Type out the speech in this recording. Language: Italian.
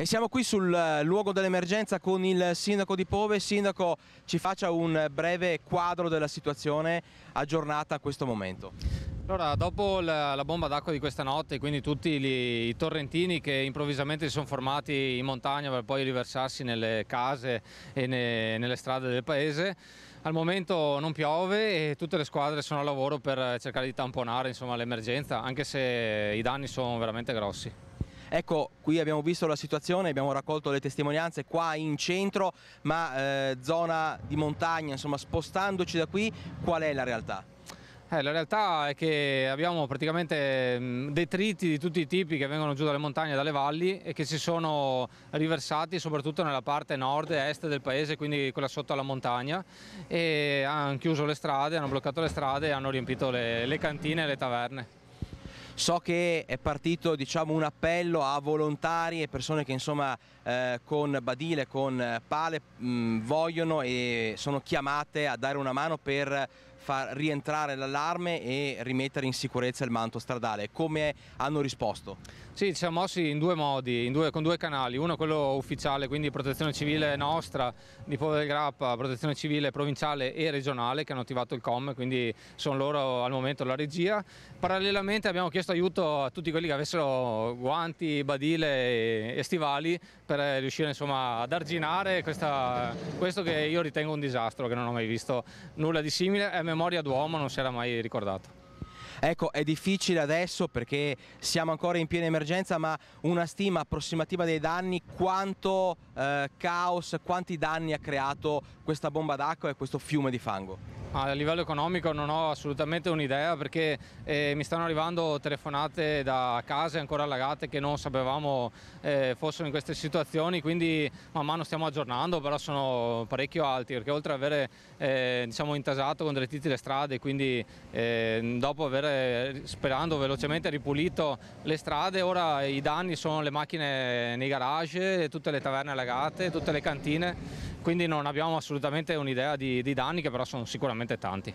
E siamo qui sul eh, luogo dell'emergenza con il sindaco di Pove. Sindaco, ci faccia un breve quadro della situazione aggiornata a questo momento. Allora, dopo la, bomba d'acqua di questa notte, quindi tutti gli, i torrentini che improvvisamente si sono formati in montagna per poi riversarsi nelle case e ne, nelle strade del paese, al momento non piove e tutte le squadre sono al lavoro per eh, cercare di tamponare l'emergenza, anche se i danni sono veramente grossi. Ecco, qui abbiamo visto la situazione, abbiamo raccolto le testimonianze qua in centro, ma eh, zona di montagna, insomma spostandoci da qui, qual è la realtà? Eh, la realtà è che abbiamo praticamente mm, detriti di tutti i tipi che vengono giù dalle montagne e dalle valli e che si sono riversati soprattutto nella parte nord e est del paese, quindi quella sotto alla montagna e hanno chiuso le strade, hanno bloccato le strade e hanno riempito le, le cantine e le taverne. So che è partito diciamo, un appello a volontari e persone che insomma, eh, con badile, con eh, pale mh, mm, vogliono e sono chiamate a dare una mano per far rientrare l'allarme e rimettere in sicurezza il manto stradale. Come hanno risposto? Sì, ci siamo mossi in due modi, in due, con due canali, uno quello ufficiale, quindi protezione civile nostra di Povo del Grappa, protezione civile provinciale e regionale che hanno attivato il COM, quindi sono loro al momento la regia. Parallelamente abbiamo chiesto aiuto a tutti quelli che avessero guanti, badile e stivali per riuscire insomma, ad arginare questa, questo che io ritengo un disastro, che non ho mai visto nulla di simile. È memoria d'uomo non si era mai ricordato. Ecco, è difficile adesso perché siamo ancora in piena emergenza, ma una stima approssimativa dei danni, quanto eh, caos, quanti danni ha creato questa bomba d'acqua e questo fiume di fango? A livello economico non ho assolutamente un'idea perché eh, mi stanno arrivando telefonate da case ancora allagate che non sapevamo eh, fossero in queste situazioni, quindi man mano stiamo aggiornando, però sono parecchio alti perché oltre ad avere eh, diciamo, intasato con delle titi le strade, quindi eh, dopo aver avere, eh, sperando velocemente, ripulito le strade. Ora i danni sono le macchine nei garage, tutte le taverne allagate, tutte le cantine, quindi non abbiamo assolutamente un'idea di, di danni che però sono sicuramente tanti.